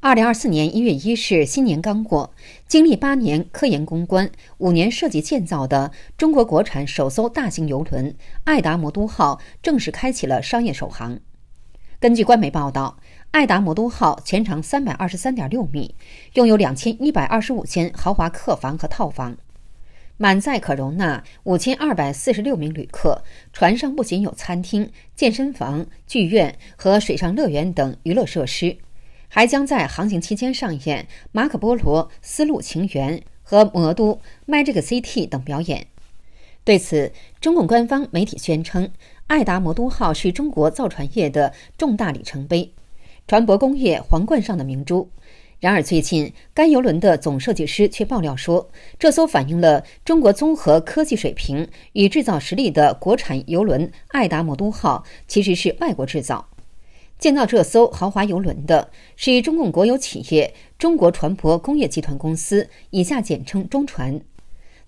二零二四年一月一日，新年刚过，经历八年科研攻关、五年设计建造的中国国产首艘大型游轮“爱达魔都号”正式开启了商业首航。根据官媒报道，“爱达魔都号”全长三百二十三点六米，拥有两千一百二十五间豪华客房和套房，满载可容纳五千二百四十六名旅客。船上不仅有餐厅、健身房、剧院和水上乐园等娱乐设施。还将在航行期间上演《马可波罗》《丝路情缘》和《魔都卖这个 CT》等表演。对此，中共官方媒体宣称，爱达魔都号是中国造船业的重大里程碑，船舶工业皇冠上的明珠。然而，最近该游轮的总设计师却爆料说，这艘反映了中国综合科技水平与制造实力的国产游轮“爱达魔都号”其实是外国制造。建造这艘豪华游轮的是中共国有企业中国船舶工业集团公司，以下简称中船。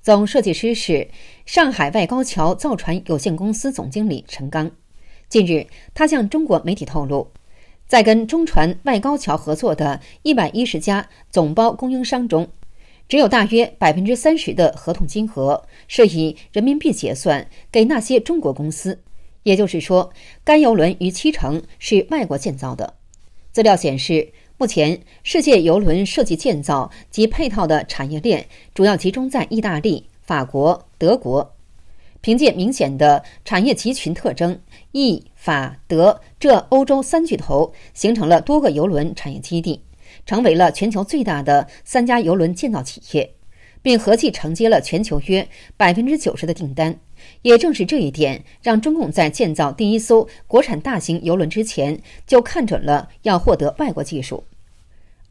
总设计师是上海外高桥造船有限公司总经理陈刚。近日，他向中国媒体透露，在跟中船外高桥合作的110家总包供应商中，只有大约30%的合同金额是以人民币结算给那些中国公司。也就是说，该游轮逾七成是外国建造的。资料显示，目前世界游轮设计、建造及配套的产业链主要集中在意大利、法国、德国。凭借明显的产业集群特征，意法德这欧洲三巨头形成了多个游轮产业基地，成为了全球最大的三家游轮建造企业，并合计承接了全球约百分之九十的订单。也正是这一点，让中共在建造第一艘国产大型游轮之前，就看准了要获得外国技术。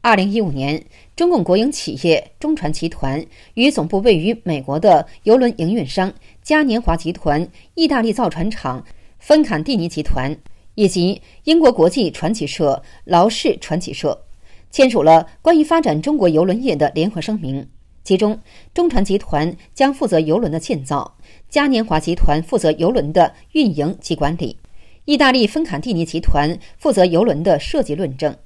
二零一五年，中共国营企业中船集团与总部位于美国的游轮营运商嘉年华集团、意大利造船厂芬坎蒂尼集团以及英国国际船企社劳氏船企社，签署了关于发展中国游轮业的联合声明。其中，中船集团将负责游轮的建造。嘉年华集团负责游轮的运营及管理，意大利芬坎蒂尼集团负责游轮的设计论证，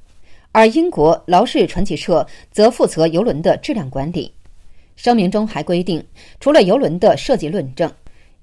而英国劳氏船级社则负责游轮的质量管理。声明中还规定，除了游轮的设计论证，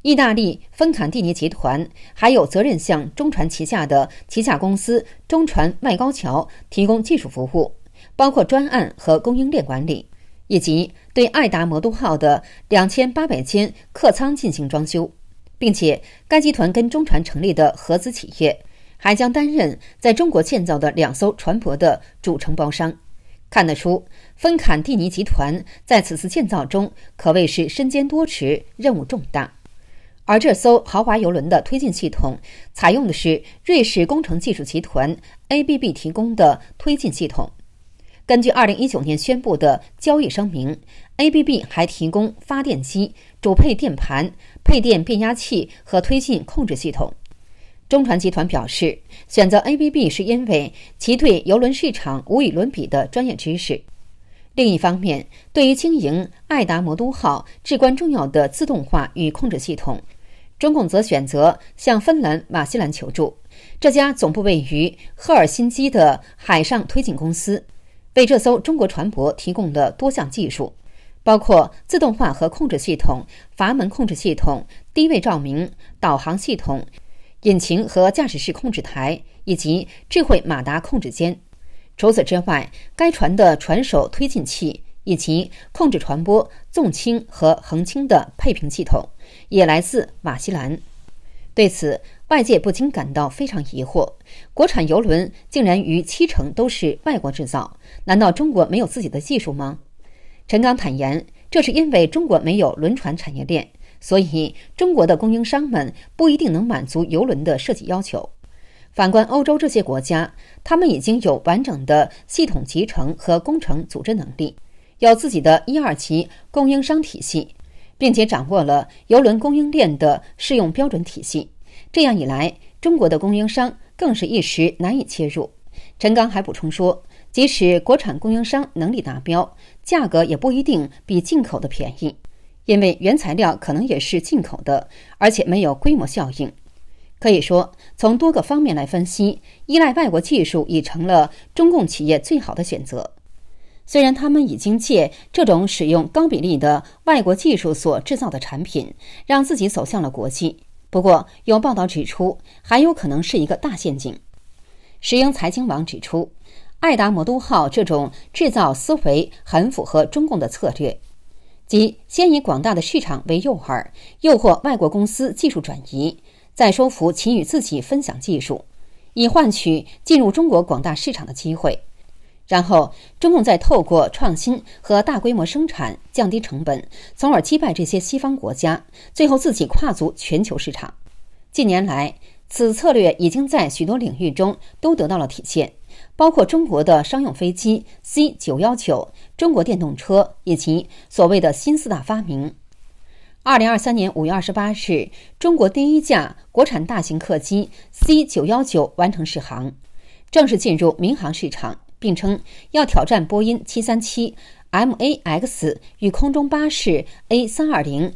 意大利芬坎蒂尼集团还有责任向中船旗下的旗下公司中船外高桥提供技术服务，包括专案和供应链管理。以及对爱达魔都号的两千八百间客舱进行装修，并且该集团跟中船成立的合资企业还将担任在中国建造的两艘船舶的主承包商。看得出，芬坎蒂尼集团在此次建造中可谓是身兼多职，任务重大。而这艘豪华游轮的推进系统采用的是瑞士工程技术集团 ABB 提供的推进系统。根据2019年宣布的交易声明，ABB 还提供发电机、主配电盘、配电变压器和推进控制系统。中船集团表示，选择 ABB 是因为其对邮轮市场无与伦比的专业知识。另一方面，对于经营爱达魔都号至关重要的自动化与控制系统，中共则选择向芬兰瓦西兰求助，这家总部位于赫尔辛基的海上推进公司。为这艘中国船舶提供了多项技术，包括自动化和控制系统、阀门控制系统、低位照明、导航系统、引擎和驾驶室控制台以及智慧马达控制间。除此之外，该船的船首推进器以及控制船舶纵倾和横倾的配平系统也来自瓦西兰。对此，外界不禁感到非常疑惑：，国产游轮竟然逾七成都是外国制造，难道中国没有自己的技术吗？陈刚坦言，这是因为中国没有轮船产业链，所以中国的供应商们不一定能满足游轮的设计要求。反观欧洲这些国家，他们已经有完整的系统集成和工程组织能力，有自己的一二级供应商体系，并且掌握了游轮供应链的适用标准体系。这样一来，中国的供应商更是一时难以切入。陈刚还补充说，即使国产供应商能力达标，价格也不一定比进口的便宜，因为原材料可能也是进口的，而且没有规模效应。可以说，从多个方面来分析，依赖外国技术已成了中共企业最好的选择。虽然他们已经借这种使用高比例的外国技术所制造的产品，让自己走向了国际。不过，有报道指出，还有可能是一个大陷阱。石英财经网指出，爱达摩都号这种制造思维很符合中共的策略，即先以广大的市场为诱饵，诱惑外国公司技术转移，再说服其与自己分享技术，以换取进入中国广大市场的机会。然后，中共再透过创新和大规模生产降低成本，从而击败这些西方国家，最后自己跨足全球市场。近年来，此策略已经在许多领域中都得到了体现，包括中国的商用飞机 C 九幺九、中国电动车以及所谓的新四大发明。二零二三年五月二十八日，中国第一架国产大型客机 C 九幺九完成试航，正式进入民航市场。并称要挑战波音七三七 MAX 与空中巴士 A 三二零。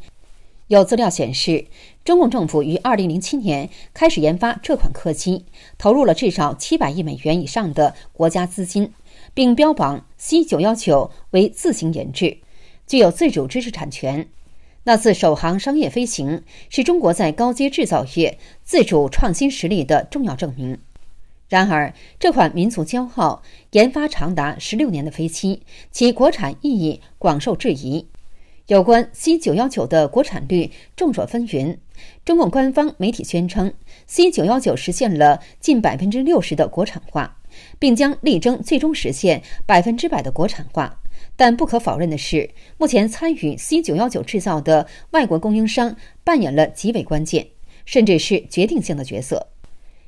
有资料显示，中共政府于二零零七年开始研发这款客机，投入了至少七百亿美元以上的国家资金，并标榜 C 九幺九为自行研制，具有自主知识产权。那次首航商业飞行是中国在高阶制造业自主创新实力的重要证明。然而，这款民族骄傲、研发长达十六年的飞机，其国产意义广受质疑。有关 C 九幺九的国产率，众说纷纭。中共官方媒体宣称，C 九幺九实现了近百分之六十的国产化，并将力争最终实现百分之百的国产化。但不可否认的是，目前参与 C 九幺九制造的外国供应商扮演了极为关键，甚至是决定性的角色。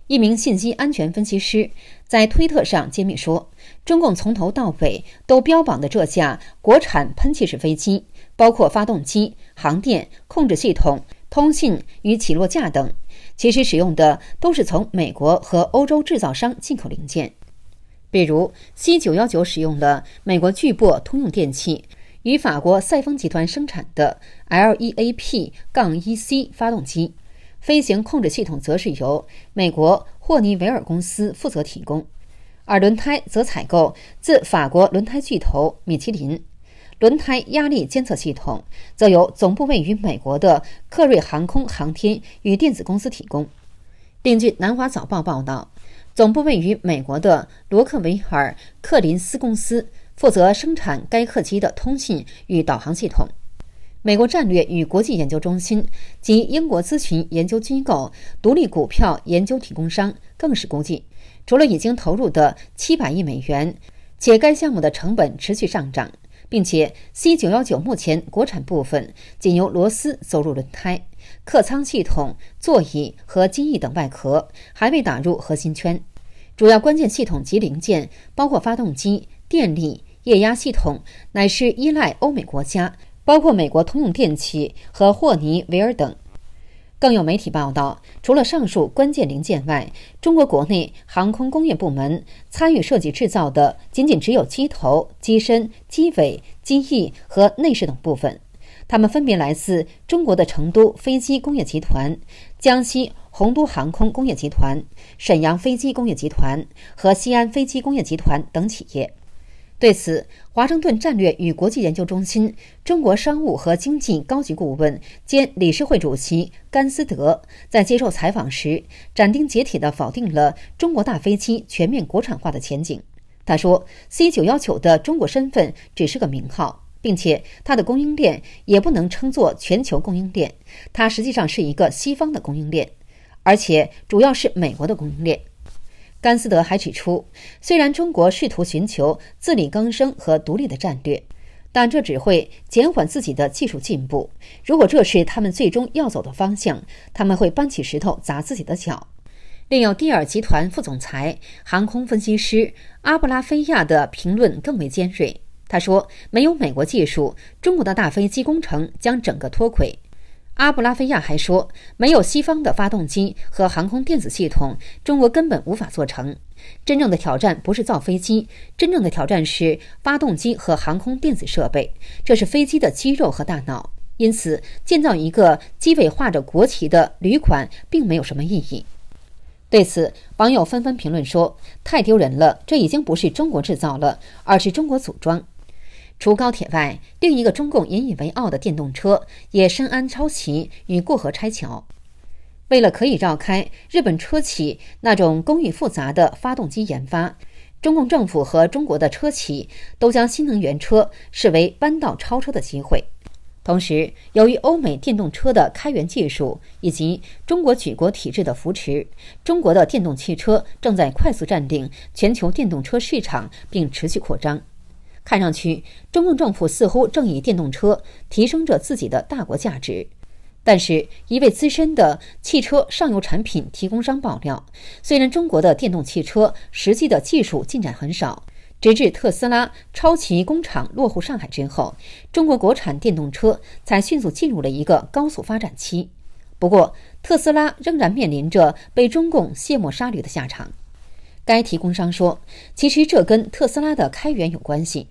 一名信息安全分析师在推特上揭秘说，中共从头到尾都标榜的这架国产喷气式飞机，包括发动机、航电、控制系统、通信与起落架等，其实使用的都是从美国和欧洲制造商进口零件。比如，C 九幺九使用的美国巨擘通用电器与法国赛峰集团生产的 LEAP-1C 杠发动机。飞行控制系统则是由美国霍尼韦尔公司负责提供，而轮胎则采购自法国轮胎巨头米其林。轮胎压力监测系统则由总部位于美国的克瑞航空航天与电子公司提供。另据《南华早报》报道，总部位于美国的罗克韦尔克林斯公司负责生产该客机的通信与导航系统。美国战略与国际研究中心及英国咨询研究机构、独立股票研究提供商更是估计，除了已经投入的七百亿美元，且该项目的成本持续上涨，并且 C 九幺九目前国产部分仅由螺丝、走入轮胎、客舱系统、座椅和机翼等外壳还未打入核心圈，主要关键系统及零件包括发动机、电力、液压系统，乃是依赖欧美国家。包括美国通用电气和霍尼韦尔等。更有媒体报道，除了上述关键零件外，中国国内航空工业部门参与设计制造的，仅仅只有机头、机身、机尾、机翼和内饰等部分。它们分别来自中国的成都飞机工业集团、江西洪都航空工业集团、沈阳飞机工业集团和西安飞机工业集团等企业。对此，华盛顿战略与国际研究中心中国商务和经济高级顾问兼理事会主席甘思德在接受采访时斩钉截铁地否定了中国大飞机全面国产化的前景。他说：“C 九幺九的中国身份只是个名号，并且它的供应链也不能称作全球供应链，它实际上是一个西方的供应链，而且主要是美国的供应链。”甘斯德还指出，虽然中国试图寻求自力更生和独立的战略，但这只会减缓自己的技术进步。如果这是他们最终要走的方向，他们会搬起石头砸自己的脚。另有蒂尔集团副总裁、航空分析师阿布拉菲亚的评论更为尖锐，他说：“没有美国技术，中国的大飞机工程将整个脱轨。”阿布拉菲亚还说：“没有西方的发动机和航空电子系统，中国根本无法做成。真正的挑战不是造飞机，真正的挑战是发动机和航空电子设备，这是飞机的肌肉和大脑。因此，建造一个机尾画着国旗的旅款，并没有什么意义。”对此，网友纷纷评论说：“太丢人了，这已经不是中国制造了，而是中国组装。”除高铁外，另一个中共引以为傲的电动车也深谙抄袭与过河拆桥。为了可以绕开日本车企那种工艺复杂的发动机研发，中共政府和中国的车企都将新能源车视为弯道超车的机会。同时，由于欧美电动车的开源技术以及中国举国体制的扶持，中国的电动汽车正在快速占领全球电动车市场，并持续扩张。看上去，中共政府似乎正以电动车提升着自己的大国价值。但是，一位资深的汽车上游产品提供商爆料，虽然中国的电动汽车实际的技术进展很少，直至特斯拉超级工厂落户上海之后，中国国产电动车才迅速进入了一个高速发展期。不过，特斯拉仍然面临着被中共卸磨杀驴的下场。该提供商说：“其实这跟特斯拉的开源有关系。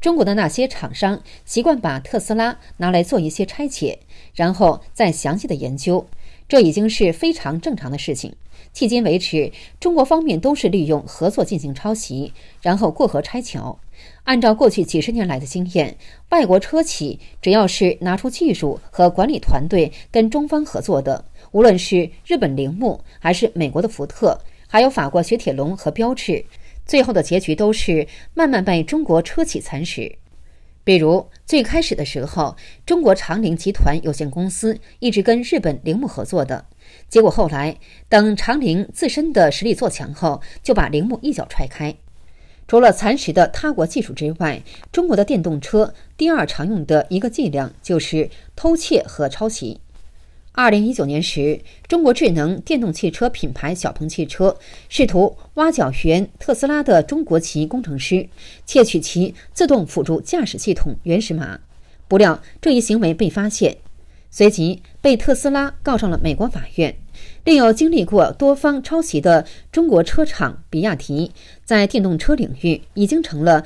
中国的那些厂商习惯把特斯拉拿来做一些拆解，然后再详细的研究，这已经是非常正常的事情。迄今为止，中国方面都是利用合作进行抄袭，然后过河拆桥。按照过去几十年来的经验，外国车企只要是拿出技术和管理团队跟中方合作的，无论是日本铃木还是美国的福特。”还有法国雪铁龙和标致，最后的结局都是慢慢被中国车企蚕食。比如最开始的时候，中国长铃集团有限公司一直跟日本铃木合作的，结果后来等长铃自身的实力做强后，就把铃木一脚踹开。除了蚕食的他国技术之外，中国的电动车第二常用的一个伎俩就是偷窃和抄袭。二零一九年时，中国智能电动汽车品牌小鹏汽车试图挖角原特斯拉的中国籍工程师，窃取其自动辅助驾驶系统原始码，不料这一行为被发现，随即被特斯拉告上了美国法院。另有经历过多方抄袭的中国车厂比亚迪，在电动车领域已经成了。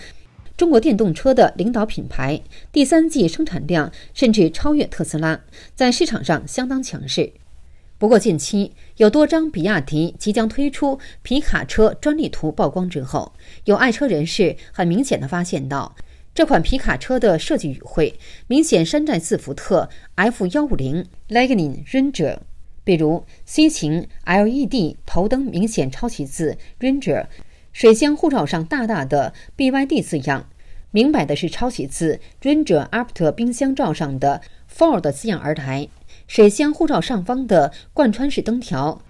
中国电动车的领导品牌，第三季生产量甚至超越特斯拉，在市场上相当强势。不过，近期有多张比亚迪即将推出皮卡车专利图曝光之后，有爱车人士很明显的发现到，这款皮卡车的设计语汇明显山寨自福特 F150 l a g g n i n g Ranger，比如 C 型 LED 头灯明显抄袭自 Ranger。水箱护罩上大大的 BYD 字样，明摆的是抄袭自尊者阿普特冰箱罩上的 Ford 字样而来。水箱护罩上方的贯穿式灯条，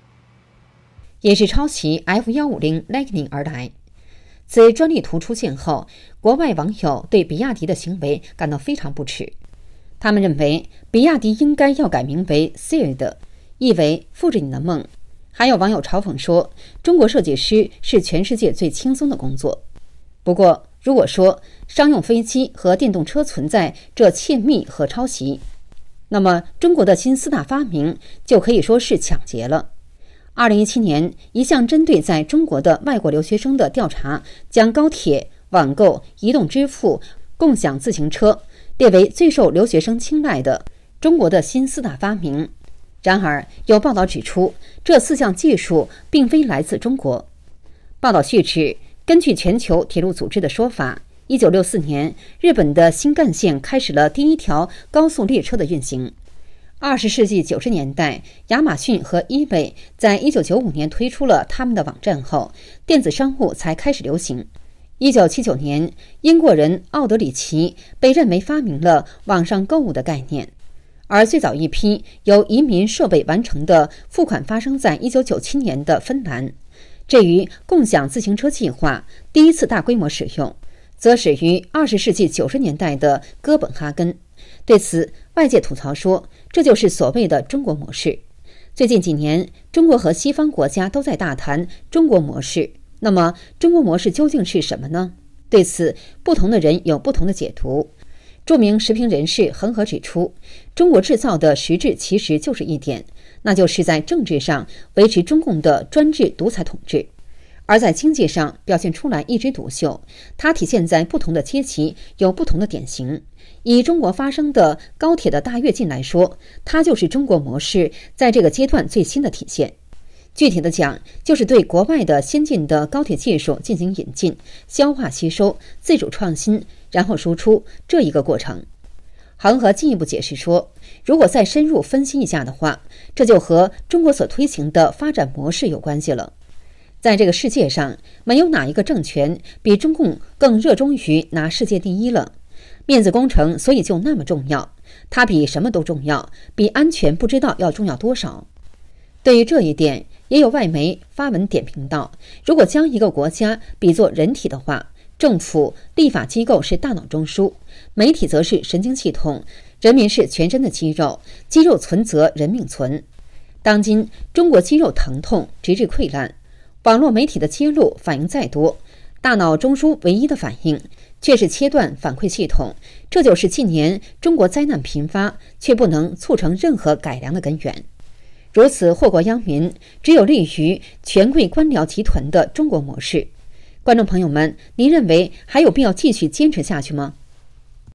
也是抄袭 F- 幺五零 Lightning 而来。此专利图出现后，国外网友对比亚迪的行为感到非常不耻，他们认为比亚迪应该要改名为 Seed，意为复制你的梦。还有网友嘲讽说：“中国设计师是全世界最轻松的工作。”不过，如果说商用飞机和电动车存在这窃密和抄袭，那么中国的新四大发明就可以说是抢劫了。二零一七年，一项针对在中国的外国留学生的调查，将高铁、网购、移动支付、共享自行车列为最受留学生青睐的中国的新四大发明。然而，有报道指出，这四项技术并非来自中国。报道续指，根据全球铁路组织的说法，1964年，日本的新干线开始了第一条高速列车的运行。20世纪90年代，亚马逊和 eBay 在一995年推出了他们的网站后，电子商务才开始流行。1979年，英国人奥德里奇被认为发明了网上购物的概念。而最早一批由移民设备完成的付款发生在一九九七年的芬兰，这与共享自行车计划第一次大规模使用，则始于二十世纪九十年代的哥本哈根。对此，外界吐槽说这就是所谓的“中国模式”。最近几年，中国和西方国家都在大谈“中国模式”，那么“中国模式”究竟是什么呢？对此，不同的人有不同的解读。著名时评人士恒河指出，中国制造的实质其实就是一点，那就是在政治上维持中共的专制独裁统治，而在经济上表现出来一枝独秀。它体现在不同的阶级有不同的典型。以中国发生的高铁的大跃进来说，它就是中国模式在这个阶段最新的体现。具体的讲，就是对国外的先进的高铁技术进行引进、消化、吸收、自主创新。然后输出这一个过程，恒河进一步解释说：“如果再深入分析一下的话，这就和中国所推行的发展模式有关系了。在这个世界上，没有哪一个政权比中共更热衷于拿世界第一了。面子工程，所以就那么重要，它比什么都重要，比安全不知道要重要多少。”对于这一点，也有外媒发文点评道：“如果将一个国家比作人体的话。”政府立法机构是大脑中枢，媒体则是神经系统，人民是全身的肌肉。肌肉存则人命存。当今中国肌肉疼痛直至溃烂，网络媒体的揭露反应再多，大脑中枢唯一的反应却是切断反馈系统。这就是近年中国灾难频发却不能促成任何改良的根源。如此祸国殃民，只有利于权贵官僚集团的中国模式。观众朋友们，您认为还有必要继续坚持下去吗？